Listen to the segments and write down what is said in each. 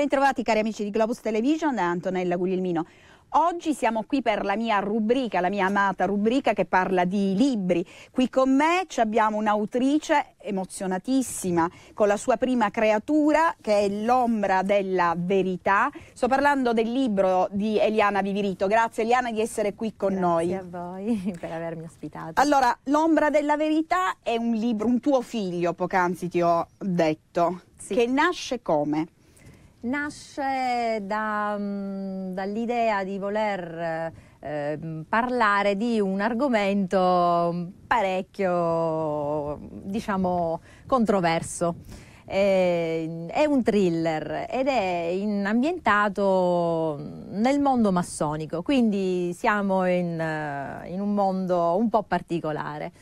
Bentrovati cari amici di Globus Television, da Antonella Guglielmino. Oggi siamo qui per la mia rubrica, la mia amata rubrica che parla di libri. Qui con me abbiamo un'autrice emozionatissima con la sua prima creatura che è L'ombra della verità. Sto parlando del libro di Eliana Vivirito. Grazie Eliana di essere qui con Grazie noi. Grazie a voi per avermi ospitato. Allora, L'ombra della verità è un libro, un tuo figlio, poc'anzi ti ho detto, sì. che nasce come? nasce da, mm, dall'idea di voler eh, parlare di un argomento parecchio, diciamo, controverso. Eh, è un thriller ed è ambientato nel mondo massonico, quindi siamo in, eh, in un mondo un po' particolare.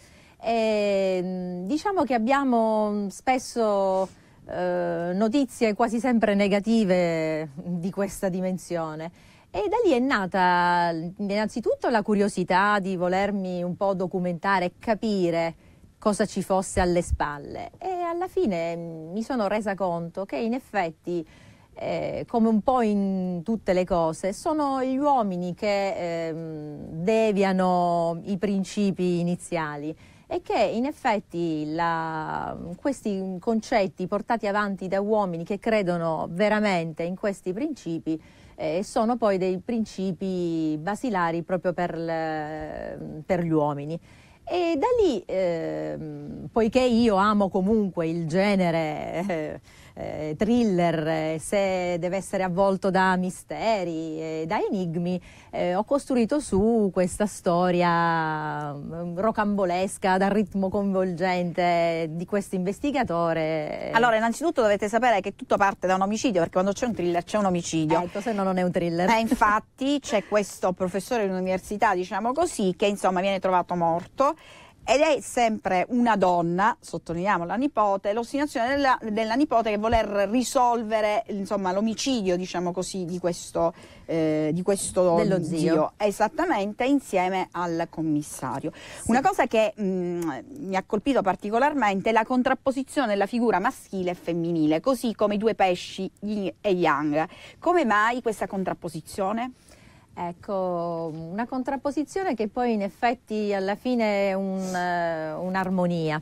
Eh, diciamo che abbiamo spesso eh, notizie quasi sempre negative di questa dimensione. E da lì è nata innanzitutto la curiosità di volermi un po' documentare e capire cosa ci fosse alle spalle. E alla fine mm, mi sono resa conto che in effetti, eh, come un po' in tutte le cose, sono gli uomini che eh, deviano i principi iniziali è che in effetti la, questi concetti portati avanti da uomini che credono veramente in questi principi eh, sono poi dei principi basilari proprio per, le, per gli uomini. E da lì, eh, poiché io amo comunque il genere... Eh, eh, thriller, eh, se deve essere avvolto da misteri, eh, da enigmi, eh, ho costruito su questa storia mm, rocambolesca, dal ritmo coinvolgente di questo investigatore. Allora, innanzitutto dovete sapere che tutto parte da un omicidio, perché quando c'è un thriller c'è un omicidio. Ah, ecco, se no non è un thriller. Eh, infatti c'è questo professore di università, diciamo così, che insomma viene trovato morto ed è sempre una donna, sottolineiamo la nipote, l'ostinazione della, della nipote che voler risolvere insomma, l'omicidio diciamo così, di questo, eh, di questo Dello zio. zio. esattamente insieme al commissario. Sì. Una cosa che mh, mm, mi ha colpito particolarmente è la contrapposizione della figura maschile e femminile, così come i due pesci, yin e yang. Come mai questa contrapposizione? Ecco, una contrapposizione che poi in effetti alla fine è eh, un'armonia.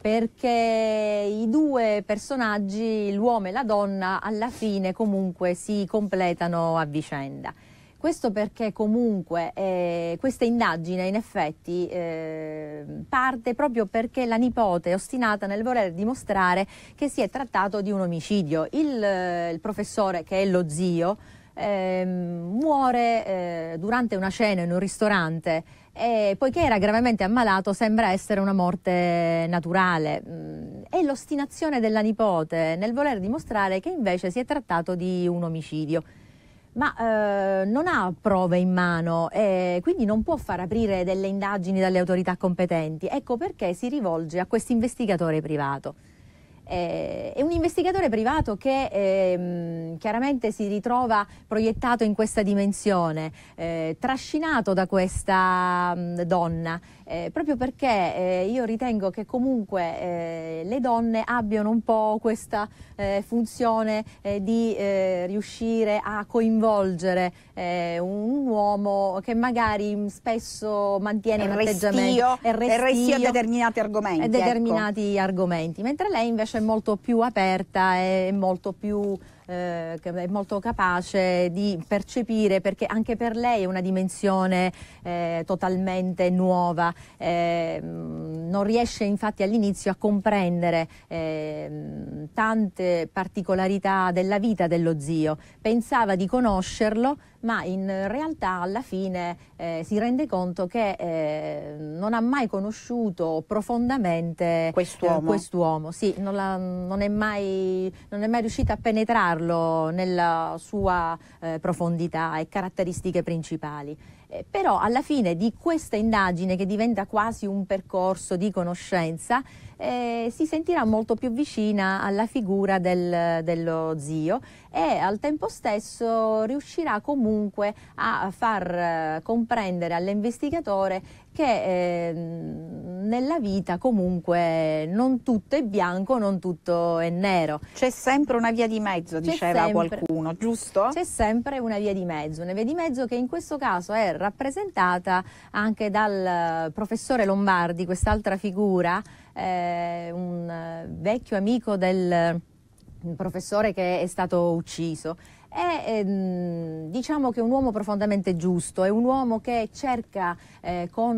perché i due personaggi, l'uomo e la donna, alla fine comunque si completano a vicenda. Questo perché comunque eh, questa indagine in effetti eh, parte proprio perché la nipote è ostinata nel voler dimostrare che si è trattato di un omicidio. il, eh, il professore, che è lo zio, eh, muore eh, durante una cena in un ristorante e poiché era gravemente ammalato sembra essere una morte naturale. È mm, l'ostinazione della nipote nel voler dimostrare che invece si è trattato di un omicidio ma eh, non ha prove in mano e quindi non può far aprire delle indagini dalle autorità competenti. Ecco perché si rivolge a questo investigatore privato. Eh, è un investigatore privato che eh, chiaramente si ritrova proiettato in questa dimensione, eh, trascinato da questa mh, mm, donna, eh, proprio perché eh, io ritengo che comunque eh, le donne abbiano un po' questa funzione di riuscire a coinvolgere un uomo che magari mm, spesso mantiene il un atteggiamento e restio, restio a determinati argomenti. Ecco. Determinati ecco. argomenti, mentre lei invece è molto più aperta e molto più eh, è molto capace di percepire perché anche per lei è una dimensione eh, totalmente nuova, eh, mm, non riesce infatti all'inizio a comprendere ehm, tante particolarità della vita dello zio, pensava di conoscerlo ma in realtà alla fine eh, si rende conto che eh, non ha mai conosciuto profondamente eh, quest'uomo, quest'uomo. Sì, non, la, non, è mai, non è mai riuscita a penetrare analizzarlo nella sua eh, profondità e caratteristiche principali. Eh, però alla fine di questa indagine che diventa quasi un percorso di conoscenza eh, si sentirà molto più vicina alla figura del, dello zio e al tempo stesso riuscirà comunque a far eh, comprendere all'investigatore che eh, nella vita comunque non tutto è bianco, non tutto è nero. C'è sempre una via di mezzo, diceva sempre, qualcuno, giusto? C'è sempre una via di mezzo, una via di mezzo che in questo caso è rappresentata anche dal eh, professore Lombardi, quest'altra figura, eh, un eh, vecchio amico del eh, professore che è stato ucciso è ehm, diciamo che un uomo profondamente giusto, è un uomo che cerca eh, con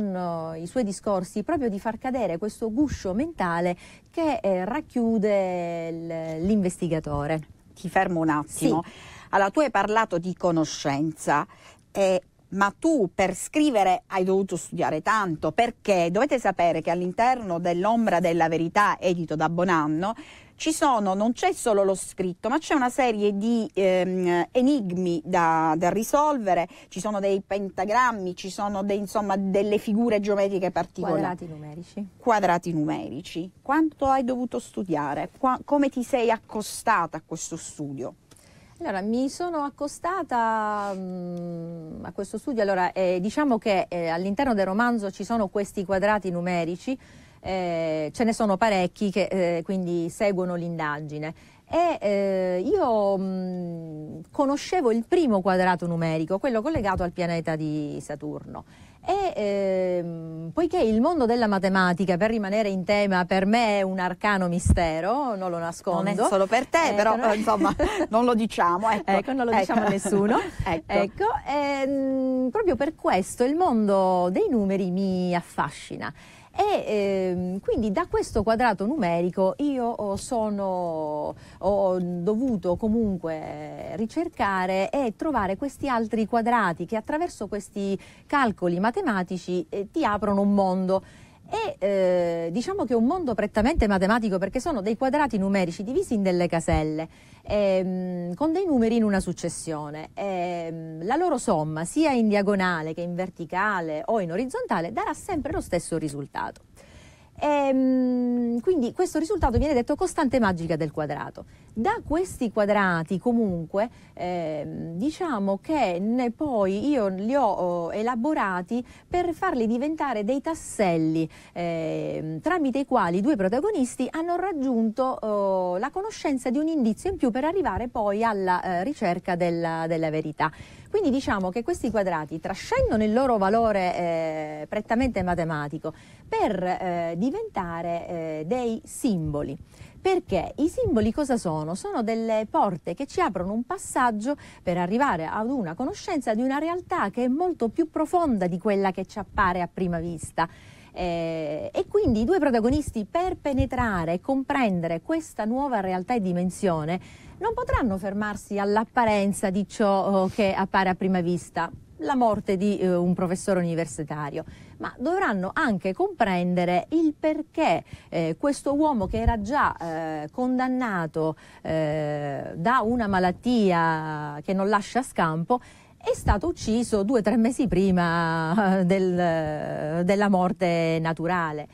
eh, i suoi discorsi proprio di far cadere questo guscio mentale che eh, racchiude l'investigatore. Ti fermo un attimo. Sì. Allora, tu hai parlato di conoscenza. E eh, ma tu per scrivere hai dovuto studiare tanto perché dovete sapere che all'interno dell'ombra della verità edito da Bonanno ci sono, non c'è solo lo scritto, ma c'è una serie di ehm, enigmi da, da, risolvere, ci sono dei pentagrammi, ci sono dei, insomma, delle figure geometriche particolari. Quadrati numerici. Quadrati numerici. Quanto hai dovuto studiare? Qua, come ti sei accostata a questo studio? Allora, mi sono accostata mh, mm, a questo studio, allora, eh, diciamo che eh, all'interno del romanzo ci sono questi quadrati numerici, eh, ce ne sono parecchi che eh, quindi seguono l'indagine. E eh, io mh, mm, conoscevo il primo quadrato numerico, quello collegato al pianeta di Saturno. E ehm, poiché il mondo della matematica, per rimanere in tema, per me è un arcano mistero, non lo nascondo. Non è solo per te, eh, però ecco, no... insomma, non lo diciamo. Ecco, ecco non lo ecco. diciamo a nessuno. ecco, ecco ehm, proprio per questo il mondo dei numeri mi affascina e ehm, quindi da questo quadrato numerico io oh, sono, ho dovuto comunque ricercare e trovare questi altri quadrati che attraverso questi calcoli matematici eh, ti aprono un mondo e eh, diciamo che è un mondo prettamente matematico perché sono dei quadrati numerici divisi in delle caselle ehm, con dei numeri in una successione. Ehm, la loro somma sia in diagonale che in verticale o in orizzontale darà sempre lo stesso risultato. E, ehm, quindi questo risultato viene detto costante magica del quadrato. Da questi quadrati comunque eh, diciamo che poi io li ho oh, elaborati per farli diventare dei tasselli eh, tramite i quali i due protagonisti hanno raggiunto eh, la conoscenza di un indizio in più per arrivare poi alla eh, ricerca della, della verità. Quindi diciamo che questi quadrati trascendono il loro valore eh, prettamente matematico per eh, diventare eh, dei simboli. Perché i simboli cosa sono? Sono delle porte che ci aprono un passaggio per arrivare ad una conoscenza di una realtà che è molto più profonda di quella che ci appare a prima vista. Eh, e quindi i due protagonisti per penetrare e comprendere questa nuova realtà e dimensione non potranno fermarsi all'apparenza di ciò eh, che appare a prima vista, la morte di eh, un professore universitario, ma dovranno anche comprendere il perché eh, questo uomo che era già eh, condannato eh, da una malattia che non lascia scampo è stato ucciso due o tre mesi prima eh, del, della morte naturale.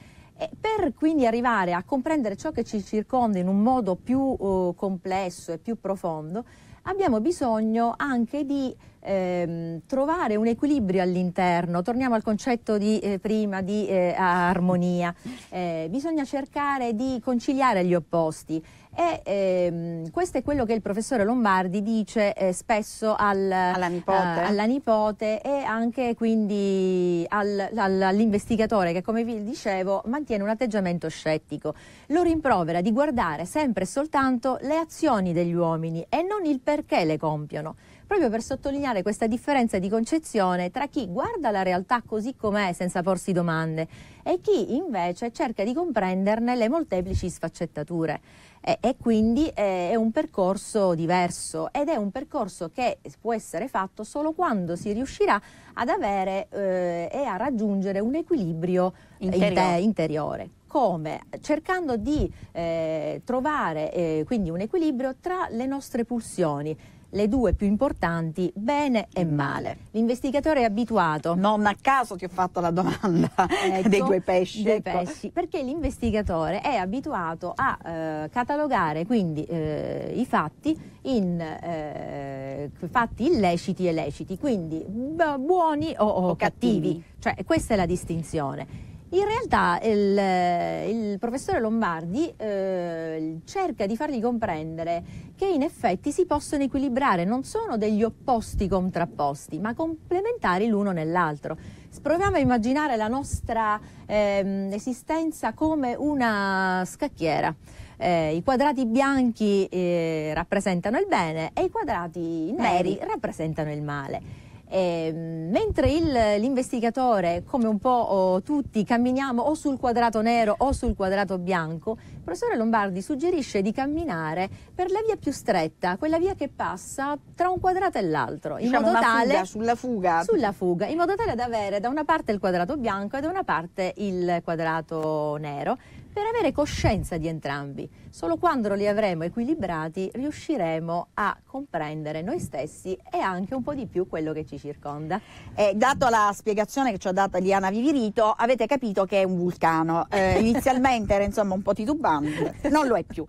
Eh, per quindi arrivare a comprendere ciò che ci circonda in un modo più eh, complesso e più profondo, abbiamo bisogno anche di ehm, trovare un equilibrio all'interno. Torniamo al concetto di eh, prima di eh, armonia. Eh, bisogna cercare di conciliare gli opposti. E ehm, questo è quello che il professore Lombardi dice eh, spesso al, alla, nipote. A, eh, alla, nipote. e anche quindi al, al, all'investigatore che, come vi dicevo, mantiene un atteggiamento scettico. Lo rimprovera di guardare sempre e soltanto le azioni degli uomini e non il perché le compiono proprio per sottolineare questa differenza di concezione tra chi guarda la realtà così com'è senza porsi domande e chi invece cerca di comprenderne le molteplici sfaccettature. E, e quindi eh, è un percorso diverso ed è un percorso che può essere fatto solo quando si riuscirà ad avere eh, e a raggiungere un equilibrio interiore. interiore come? Cercando di eh, trovare eh, quindi un equilibrio tra le nostre pulsioni, le due più importanti, bene e mm. male. L'investigatore è abituato. Non a caso ti ho fatto la domanda ecco, dei due pesci. Dei ecco. pesci, perché l'investigatore è abituato a eh, catalogare quindi eh, i fatti in eh, fatti illeciti e leciti, quindi buoni o, o, o cattivi. cattivi. Cioè, questa è la distinzione. In realtà il, il professore Lombardi eh, cerca di fargli comprendere che in effetti si possono equilibrare, non sono degli opposti contrapposti, ma complementari l'uno nell'altro. Proviamo a immaginare la nostra eh, esistenza come una scacchiera. Eh, I quadrati bianchi eh, rappresentano il bene e i quadrati neri, neri rappresentano il male. Eh, mentre il, l'investigatore, come un po' oh, tutti, camminiamo o sul quadrato nero o sul quadrato bianco, il professore Lombardi suggerisce di camminare per la via più stretta, quella via che passa tra un quadrato e l'altro, in diciamo modo tale fuga, sulla, fuga. sulla fuga, in modo tale da avere da una parte il quadrato bianco e da una parte il quadrato nero per avere coscienza di entrambi. Solo quando li avremo equilibrati riusciremo a comprendere noi stessi e anche un po' di più quello che ci circonda. Eh, dato la spiegazione che ci ha dato Diana Vivirito, avete capito che è un vulcano. Eh, inizialmente era insomma un po' titubante, non lo è più.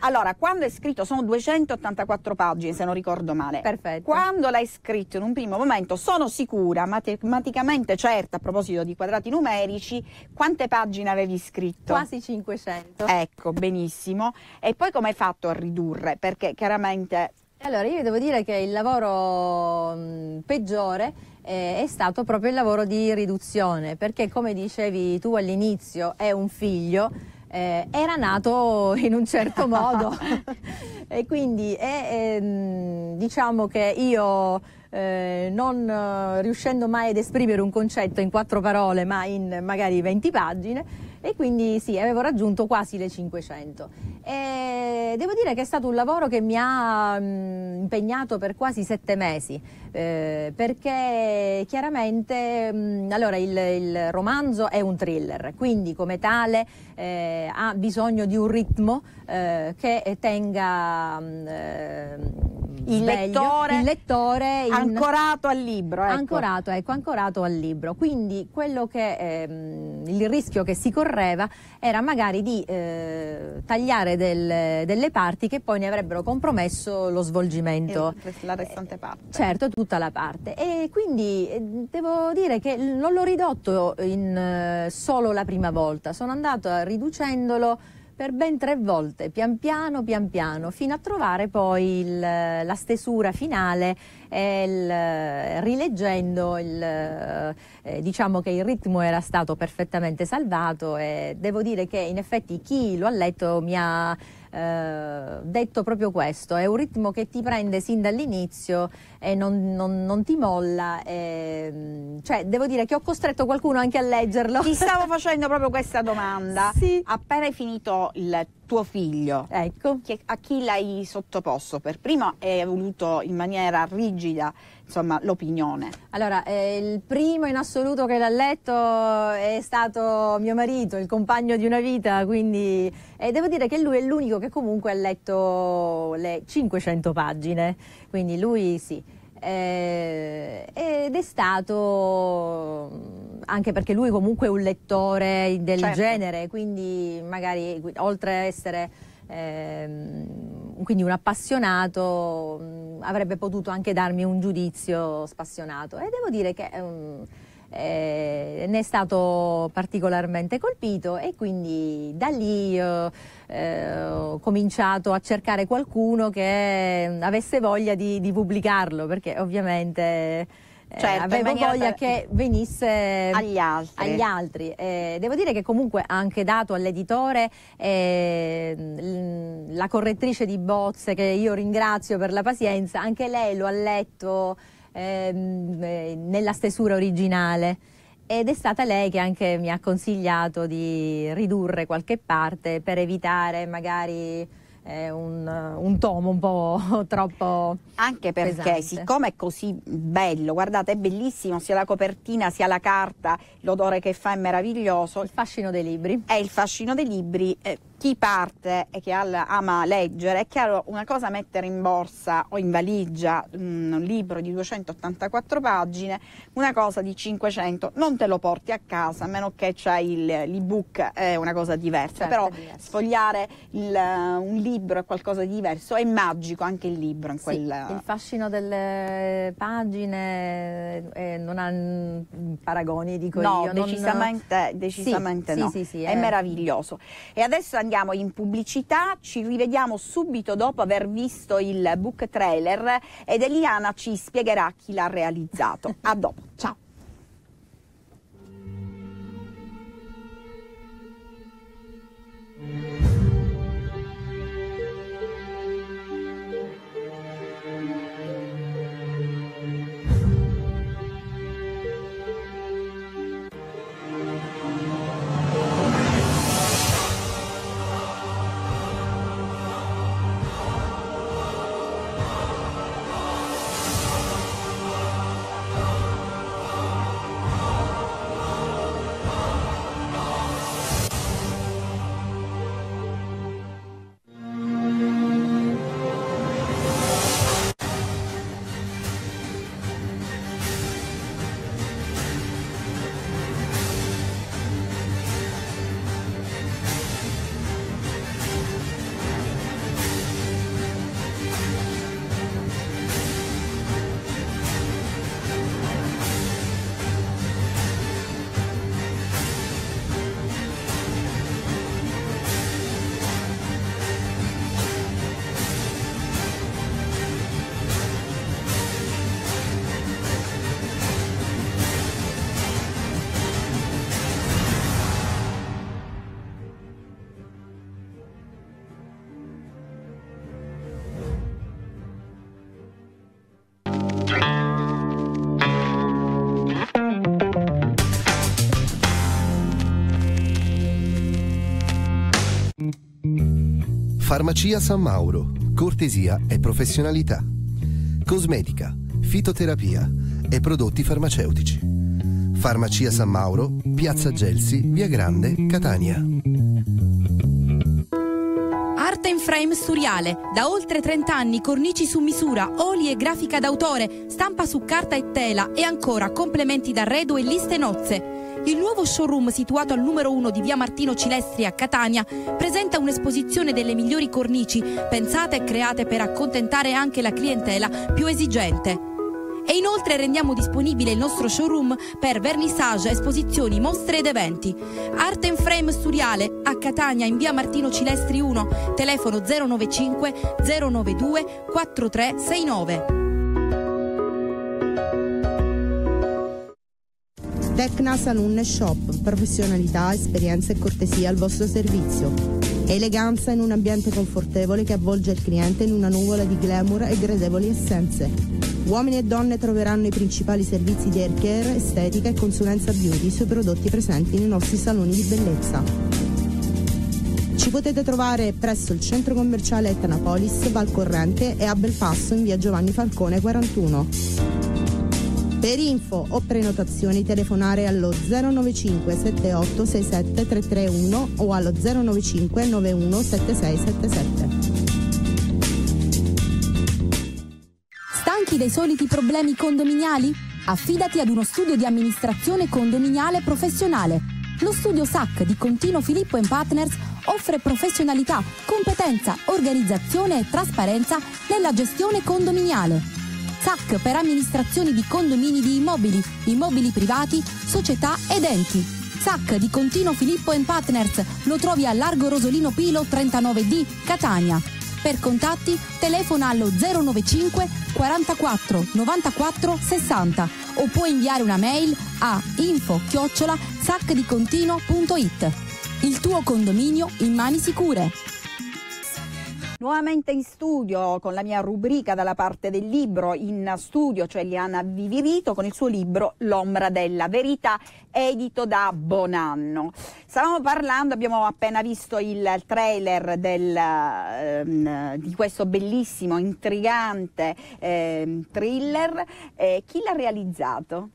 Allora, quando è scritto, sono 284 pagine se non ricordo male. Perfetto. Quando l'hai scritto in un primo momento, sono sicura, matematicamente certa, a proposito di quadrati numerici, quante pagine avevi scritto? Quasi 500. Ecco, benissimo. E poi come hai fatto a ridurre? Perché chiaramente... Allora, io devo dire che il lavoro mm, peggiore eh, è stato proprio il lavoro di riduzione, perché come dicevi tu all'inizio, è un figlio eh, era nato in un certo modo e quindi eh, eh, diciamo che io eh, non eh, riuscendo mai ad esprimere un concetto in quattro parole ma in magari 20 pagine e quindi sì, avevo raggiunto quasi le 500. E devo dire che è stato un lavoro che mi ha mh, mm, impegnato per quasi sette mesi, eh, perché chiaramente mh, mm, allora il, il, romanzo è un thriller, quindi come tale eh, ha bisogno di un ritmo eh, che tenga... Mh, mm, eh, il lettore, il lettore in... ancorato al libro. Ecco. Ancorato, ecco, ancorato al libro. Quindi quello che, ehm, il rischio che si corre occorreva era magari di eh, tagliare del, delle parti che poi ne avrebbero compromesso lo svolgimento. E la restante parte. Certo, tutta la parte. E quindi eh, devo dire che non l'ho ridotto in, eh, solo la prima volta, sono andato eh, riducendolo per ben tre volte, pian piano, pian piano, fino a trovare poi il, la stesura finale, il, rileggendo il, eh, diciamo che il ritmo era stato perfettamente salvato e devo dire che in effetti chi lo ha letto mi ha eh, detto proprio questo, è un ritmo che ti prende sin dall'inizio e non, non, non ti molla, e, ehm, cioè devo dire che ho costretto qualcuno anche a leggerlo. Ti stavo facendo proprio questa domanda, sì. appena hai finito il tuo figlio, ecco. a chi l'hai sottoposto? Per prima hai voluto in maniera rigida insomma, l'opinione? Allora, eh, il primo in assoluto che l'ha letto è stato mio marito, il compagno di una vita, quindi eh, devo dire che lui è l'unico che comunque ha letto le 500 pagine, quindi lui sì. Eh, ed è stato mm, anche perché lui comunque è un lettore del certo. genere, quindi magari oltre a essere... Ehm, quindi un appassionato mh, mm, avrebbe potuto anche darmi un giudizio spassionato e devo dire che mh, mm, eh, ne è stato particolarmente colpito e quindi da lì eh, eh, ho cominciato a cercare qualcuno che mm, avesse voglia di, di pubblicarlo perché ovviamente eh, certo, avevo voglia che venisse agli eh, altri. Agli altri. Eh, devo dire che comunque ha anche dato all'editore ehm, la correttrice di bozze che io ringrazio per la pazienza, anche lei lo ha letto ehm, nella stesura originale ed è stata lei che anche mi ha consigliato di ridurre qualche parte per evitare magari è un, un, tomo un po' troppo anche perché pesante. siccome è così bello guardate è bellissimo sia la copertina sia la carta l'odore che fa è meraviglioso il fascino dei libri è il fascino dei libri eh, chi parte e che ama leggere è chiaro una cosa mettere in borsa o in valigia mm, un libro di 284 pagine una cosa di 500 non te lo porti a casa a meno che c'è l'ebook è una cosa diversa certo, però diverso. sfogliare il, un libro libro è qualcosa di diverso, è magico anche il libro. Sì, quella... Il fascino delle pagine eh, eh non ha mm, paragoni, dico no, io. Decisamente, non... decisamente sì, no, sì, sì, è eh. meraviglioso. E adesso andiamo in pubblicità, ci rivediamo subito dopo aver visto il book trailer ed Eliana ci spiegherà chi l'ha realizzato. A dopo, ciao! Farmacia San Mauro, cortesia e professionalità. Cosmetica, fitoterapia e prodotti farmaceutici. Farmacia San Mauro, Piazza Gelsi, Via Grande, Catania. Arte in frame Suriale, da oltre 30 anni cornici su misura, oli e grafica d'autore, stampa su carta e tela e ancora complementi d'arredo e liste nozze. Il nuovo showroom situato al numero 1 di via Martino Cilestri a Catania presenta un'esposizione delle migliori cornici pensate e create per accontentare anche la clientela più esigente. E inoltre rendiamo disponibile il nostro showroom per vernissage, esposizioni, mostre ed eventi. Art and Frame Studiale a Catania in via Martino Cilestri 1, telefono 095 092 4369. Tecna Saloon Shop, professionalità, esperienza e cortesia al vostro servizio. Eleganza in un ambiente confortevole che avvolge il cliente in una nuvola di glamour e gradevoli essenze. Uomini e donne troveranno i principali servizi di hair care, estetica e consulenza beauty sui prodotti presenti nei nostri saloni di bellezza. Ci potete trovare presso il centro commerciale Etnapolis, Valcorrente e a Belpasso in via Giovanni Falcone 41. Per info o prenotazioni telefonare allo 095 78 67 331 o allo 095 91 76 77. Stanchi dei soliti problemi condominiali? Affidati ad uno studio di amministrazione condominiale professionale. Lo studio SAC di Contino Filippo Partners offre professionalità, competenza, organizzazione e trasparenza nella gestione condominiale ZAC per amministrazioni di condomini di immobili, immobili privati, società ed enti. ZAC di Contino Filippo Partners lo trovi a Largo Rosolino Pilo 39D, Catania. Per contatti telefona allo 095 44 94 60 o puoi inviare una mail a info chiocciola sacdicontino.it. Il tuo condominio in mani sicure. Nuovamente in studio con la mia rubrica dalla parte del libro in studio, cioè Liana Vivirito con il suo libro L'ombra della verità, edito da Bonanno. Stavamo parlando, abbiamo appena visto il trailer del, ehm, di questo bellissimo, intrigante ehm, thriller. Eh, chi l'ha realizzato?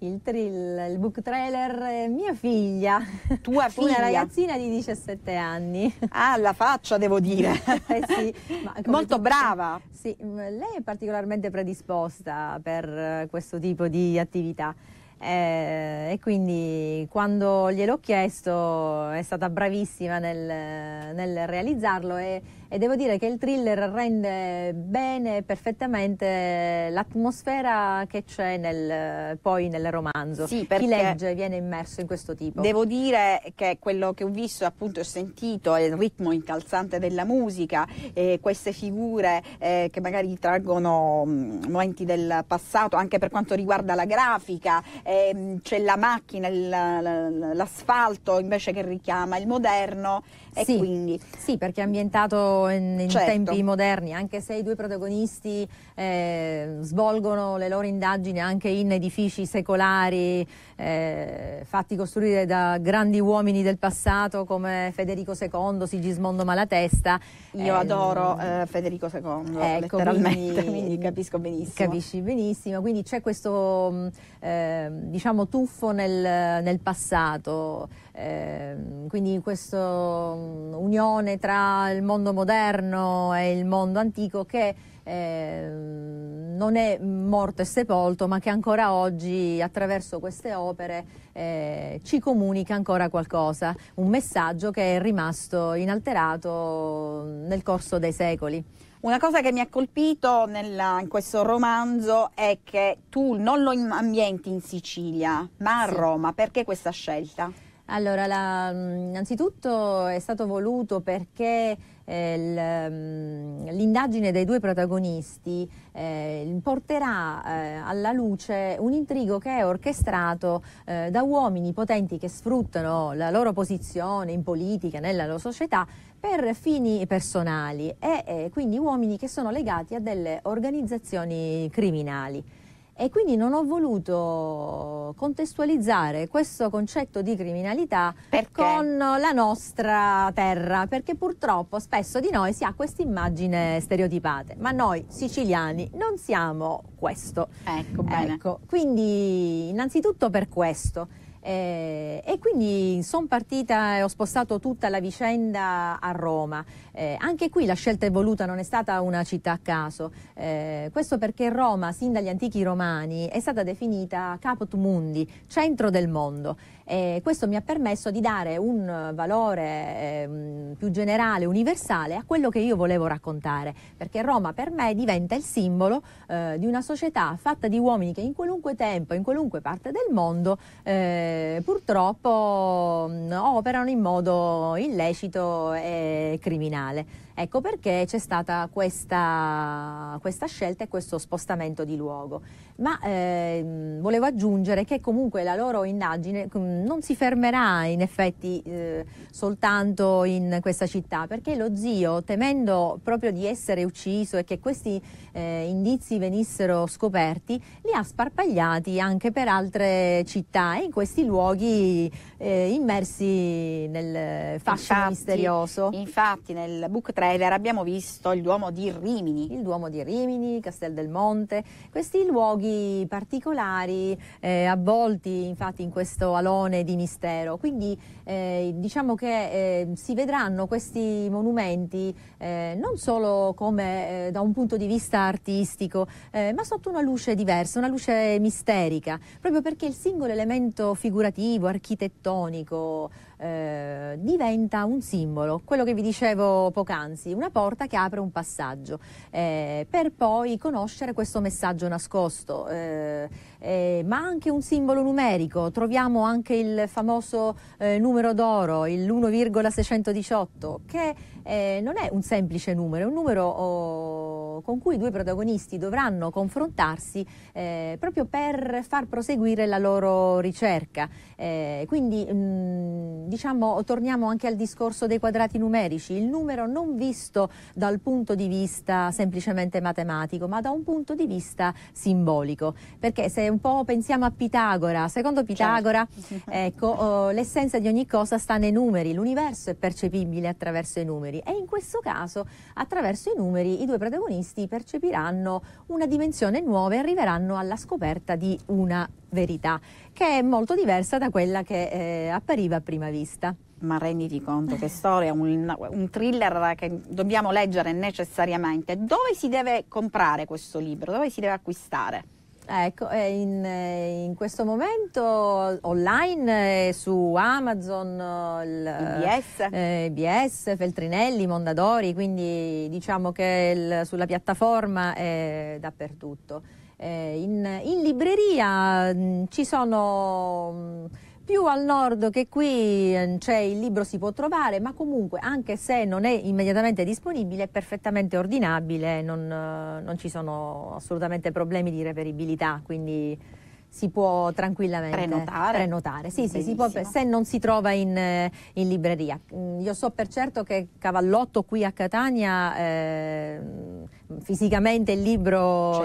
il, thrill, il book trailer eh, Mia figlia. Tua figlia? Una ragazzina di 17 anni. Ah, la faccia devo dire. eh sì, Molto tu... brava. Sì, mm, lei è particolarmente predisposta per eh, questo tipo di attività. Eh, e quindi quando gliel'ho chiesto è stata bravissima nel, nel realizzarlo e e devo dire che il thriller rende bene, perfettamente l'atmosfera che c'è nel, poi nel romanzo. Sì, Chi legge viene immerso in questo tipo. Devo dire che quello che ho visto e appunto ho sentito, è il ritmo incalzante della musica, eh, queste figure eh, che magari traggono mm, momenti del passato, anche per quanto riguarda la grafica, eh, c'è la macchina, l'asfalto invece che richiama il moderno. Sì, quindi... sì, perché è ambientato in, in certo. tempi moderni, anche se i due protagonisti eh, svolgono le loro indagini anche in edifici secolari eh, fatti costruire da grandi uomini del passato come Federico II, Sigismondo Malatesta. Io eh, adoro eh, Federico II, ecco, letteralmente, quindi, quindi, capisco benissimo. Capisci benissimo, quindi c'è questo mm, ehm, diciamo, tuffo nel, nel passato, ehm, quindi questa mm, unione tra il mondo moderno e il mondo antico che Ehm, non è morto e sepolto, ma che ancora oggi attraverso queste opere eh, ci comunica ancora qualcosa, un messaggio che è rimasto inalterato nel corso dei secoli. Una cosa che mi ha colpito nella, in questo romanzo è che tu non lo ambienti in Sicilia, ma a sì. Roma. Perché questa scelta? Allora, la, mm, innanzitutto è stato voluto perché eh, mm, l'indagine dei due protagonisti eh, porterà eh, alla luce un intrigo che è orchestrato eh, da uomini potenti che sfruttano la loro posizione in politica, nella loro società, per fini personali e eh, quindi uomini che sono legati a delle organizzazioni criminali e quindi non ho voluto contestualizzare questo concetto di criminalità perché? con la nostra terra, perché purtroppo spesso di noi si ha questa immagine stereotipata, ma noi siciliani non siamo questo. Ecco, bene. Ecco, quindi innanzitutto per questo. Eh, e quindi sono partita e ho spostato tutta la vicenda a Roma. Eh, anche qui la scelta è voluta, non è stata una città a caso. Eh, questo perché Roma, sin dagli antichi romani, è stata definita caput mundi, centro del mondo. Eh, questo mi ha permesso di dare un valore ehm, più generale, universale, a quello che io volevo raccontare, perché Roma per me diventa il simbolo eh, di una società fatta di uomini che in qualunque tempo, in qualunque parte del mondo, eh, purtroppo mm, operano in modo illecito e criminale finale. Ecco perché c'è stata questa, questa scelta e questo spostamento di luogo. Ma eh, volevo aggiungere che comunque la loro indagine mm, non si fermerà in effetti eh, soltanto in questa città, perché lo zio, temendo proprio di essere ucciso e che questi eh, indizi venissero scoperti, li ha sparpagliati anche per altre città e in questi luoghi eh, immersi nel fascino infatti, misterioso. Infatti nel book 3 trailer abbiamo visto il Duomo di Rimini. Il Duomo di Rimini, Castel del Monte, questi luoghi particolari eh, avvolti infatti in questo alone di mistero. Quindi eh, diciamo che eh, si vedranno questi monumenti eh, non solo come eh, da un punto di vista artistico, eh, ma sotto una luce diversa, una luce misterica, proprio perché il singolo elemento figurativo, architettonico, eh, diventa un simbolo, quello che vi dicevo poc'anzi, una porta che apre un passaggio, eh, per poi conoscere questo messaggio nascosto, eh, eh ma anche un simbolo numerico, troviamo anche il famoso eh, numero d'oro, il 1,618, che non è un semplice numero, è un numero... Oh, con cui i due protagonisti dovranno confrontarsi eh, proprio per far proseguire la loro ricerca. Eh, quindi mh, mm, diciamo, torniamo anche al discorso dei quadrati numerici, il numero non visto dal punto di vista semplicemente matematico, ma da un punto di vista simbolico. Perché se un po' pensiamo a Pitagora, secondo certo. Pitagora certo. ecco, oh, l'essenza di ogni cosa sta nei numeri, l'universo è percepibile attraverso i numeri e in questo caso attraverso i numeri i due protagonisti artisti percepiranno una dimensione nuova e arriveranno alla scoperta di una verità che è molto diversa da quella che eh, appariva a prima vista ma renditi conto che storia, un, un, thriller che dobbiamo leggere necessariamente. Dove si deve comprare questo libro? Dove si deve acquistare? Ecco, in, eh, in, questo momento online eh, su Amazon, eh, il, IBS. Eh, IBS, Feltrinelli, Mondadori, quindi diciamo che il, sulla piattaforma è dappertutto. Eh, in, in, libreria mh, mm, ci sono... Mh, mm, più al nord che qui ehm, c'è il libro si può trovare, ma comunque anche se non è immediatamente disponibile è perfettamente ordinabile, non, eh, non ci sono assolutamente problemi di reperibilità, quindi si può tranquillamente prenotare. prenotare. Sì, sì, si può, se non si trova in, eh, in, libreria. Mm, io so per certo che Cavallotto qui a Catania eh, fisicamente il libro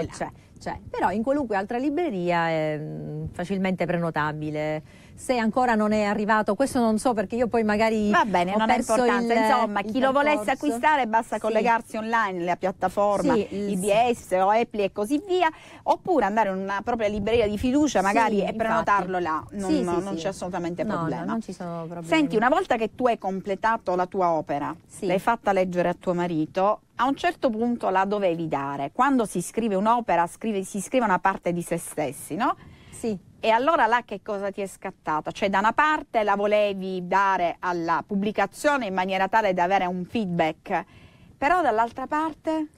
c'è, però in qualunque altra libreria è mm, facilmente prenotabile se ancora non è arrivato, questo non so perché io poi magari Va bene, non ha importanza, il, insomma, il chi percorso. lo volesse acquistare basta sì. collegarsi online, nella piattaforma sì, IBS o Apple e così via, oppure andare in una propria libreria di fiducia magari sì, e prenotarlo infatti. là, non, non, non c'è assolutamente problema. No, no, non Senti, una volta che tu hai completato la tua opera, l'hai fatta leggere a tuo marito, a un certo punto la dovevi dare. Quando si scrive un'opera, si scrive una parte di se stessi, no? Sì. E allora là che cosa ti è scattata? Cioè da una parte la volevi dare alla pubblicazione in maniera tale da avere un feedback, però dall'altra parte...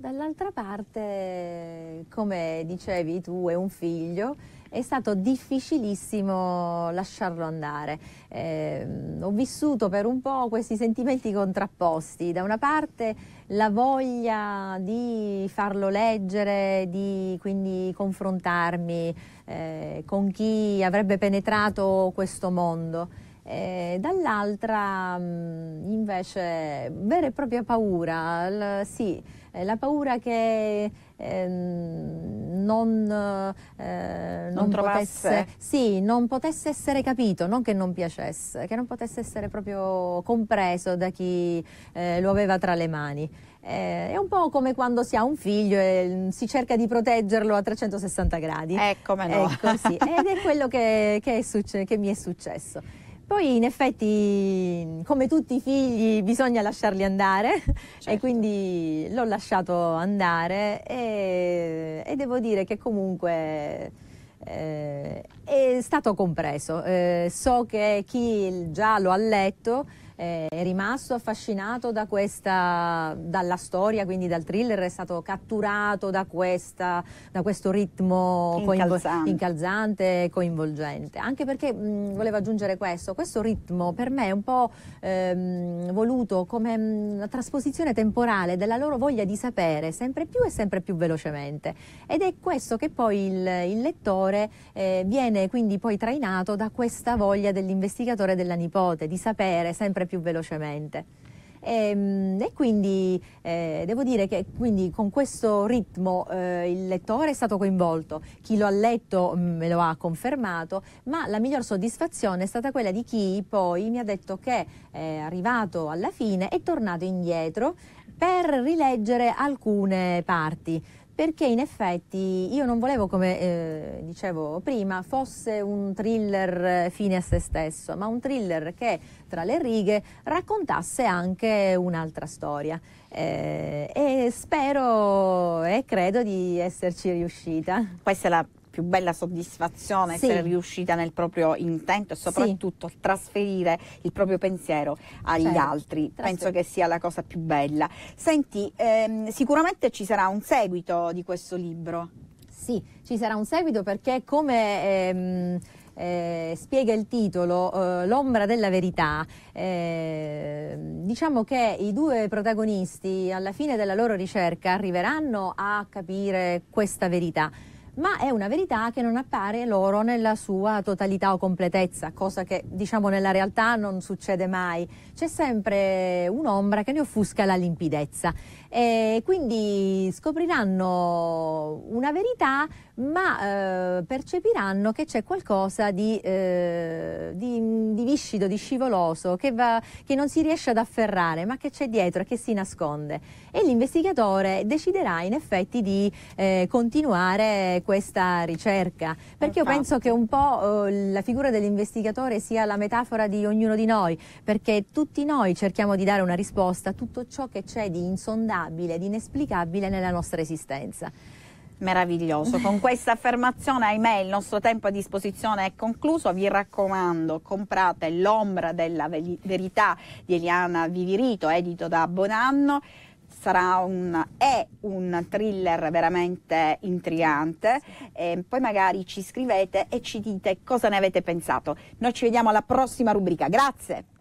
Dall'altra parte, come dicevi tu, è un figlio è stato difficilissimo lasciarlo andare. Eh, ho vissuto per un po' questi sentimenti contrapposti. Da una parte la voglia di farlo leggere, di quindi confrontarmi eh, con chi avrebbe penetrato questo mondo. E eh, dall'altra mm, invece vera e propria paura, l- sì, eh, la paura che ehm, non, eh, non, non, potesse, sì, non, potesse, essere capito, non che non piacesse, che non potesse essere proprio compreso da chi eh, lo aveva tra le mani. Eh, è un po' come quando si ha un figlio e mm, si cerca di proteggerlo a 360 gradi. Ecco, no. Ecco, sì. Ed è quello che, che, è succe- che mi è successo. Poi in effetti, come tutti i figli, bisogna lasciarli andare certo. e quindi l'ho lasciato andare e, e, devo dire che comunque eh, è stato compreso. Eh, so che chi già lo ha letto è rimasto affascinato da questa, dalla storia, quindi dal thriller, è stato catturato da, questa, da questo ritmo incalzante. incalzante. e coinvolgente. Anche perché mh, volevo aggiungere questo, questo ritmo per me è un po' ehm, voluto come mh, una trasposizione temporale della loro voglia di sapere sempre più e sempre più velocemente. Ed è questo che poi il, il lettore eh, viene quindi poi trainato da questa voglia dell'investigatore e della nipote di sapere sempre più più velocemente. E, ehm, e, quindi eh, devo dire che con questo ritmo eh, il lettore è stato coinvolto, chi lo ha letto mm, me lo ha confermato, ma la miglior soddisfazione è stata quella di chi poi mi ha detto che eh, arrivato alla fine è tornato indietro per rileggere alcune parti perché in effetti io non volevo, come eh, dicevo prima, fosse un thriller eh, fine a se stesso, ma un thriller che tra le righe raccontasse anche un'altra storia. Eh, e spero e credo di esserci riuscita. Questa è la più bella soddisfazione sì. essere riuscita nel proprio intento e soprattutto sì. trasferire il proprio pensiero agli certo. altri. Trasfer- Penso che sia la cosa più bella. Senti, ehm, sicuramente ci sarà un seguito di questo libro. Sì, ci sarà un seguito perché come... Ehm, eh, spiega il titolo eh, L'ombra della verità. Eh, diciamo che i due protagonisti alla fine della loro ricerca arriveranno a capire questa verità ma è una verità che non appare loro nella sua totalità o completezza, cosa che diciamo nella realtà non succede mai. C'è sempre un'ombra che ne offusca la limpidezza e eh, quindi scopriranno una verità ma eh, percepiranno che c'è qualcosa di, eh, di, di, viscido, di scivoloso, che, va, che, non si riesce ad afferrare, ma che c'è dietro e che si nasconde. E l'investigatore deciderà in effetti di eh, continuare questa ricerca, perché Infatti. io penso che un po' eh, la figura dell'investigatore sia la metafora di ognuno di noi, perché tutti noi cerchiamo di dare una risposta a tutto ciò che c'è di insondabile inspiegabile ed inesplicabile nella nostra esistenza. Meraviglioso, con questa affermazione ahimè il nostro tempo a disposizione è concluso, vi raccomando comprate l'ombra della verità di Eliana Vivirito, edito da Bonanno sarà un, è un thriller veramente intrigante. E poi magari ci scrivete e ci dite cosa ne avete pensato. Noi ci vediamo alla prossima rubrica. Grazie.